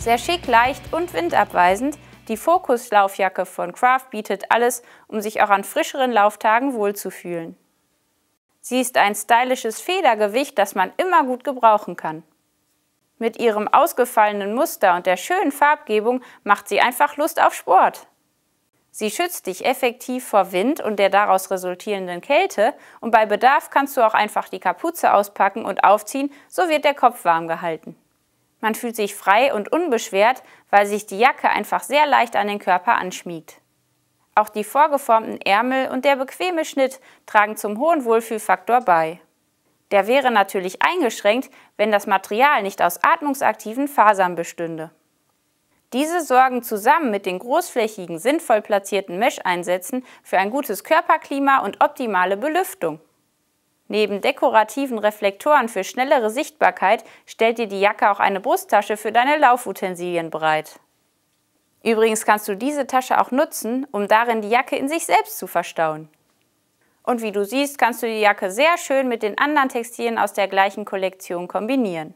Sehr schick, leicht und windabweisend, die fokus laufjacke von Craft bietet alles, um sich auch an frischeren Lauftagen wohlzufühlen. Sie ist ein stylisches Federgewicht, das man immer gut gebrauchen kann. Mit ihrem ausgefallenen Muster und der schönen Farbgebung macht sie einfach Lust auf Sport. Sie schützt dich effektiv vor Wind und der daraus resultierenden Kälte und bei Bedarf kannst du auch einfach die Kapuze auspacken und aufziehen, so wird der Kopf warm gehalten. Man fühlt sich frei und unbeschwert, weil sich die Jacke einfach sehr leicht an den Körper anschmiegt. Auch die vorgeformten Ärmel und der bequeme Schnitt tragen zum hohen Wohlfühlfaktor bei. Der wäre natürlich eingeschränkt, wenn das Material nicht aus atmungsaktiven Fasern bestünde. Diese sorgen zusammen mit den großflächigen, sinnvoll platzierten Mesh-Einsätzen für ein gutes Körperklima und optimale Belüftung. Neben dekorativen Reflektoren für schnellere Sichtbarkeit stellt dir die Jacke auch eine Brusttasche für deine Laufutensilien bereit. Übrigens kannst du diese Tasche auch nutzen, um darin die Jacke in sich selbst zu verstauen. Und wie du siehst, kannst du die Jacke sehr schön mit den anderen Textilien aus der gleichen Kollektion kombinieren.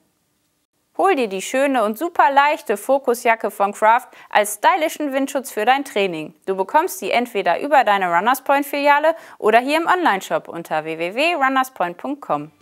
Hol dir die schöne und super leichte Fokusjacke von Craft als stylischen Windschutz für dein Training. Du bekommst sie entweder über deine Runners Point Filiale oder hier im Onlineshop unter www.runnerspoint.com.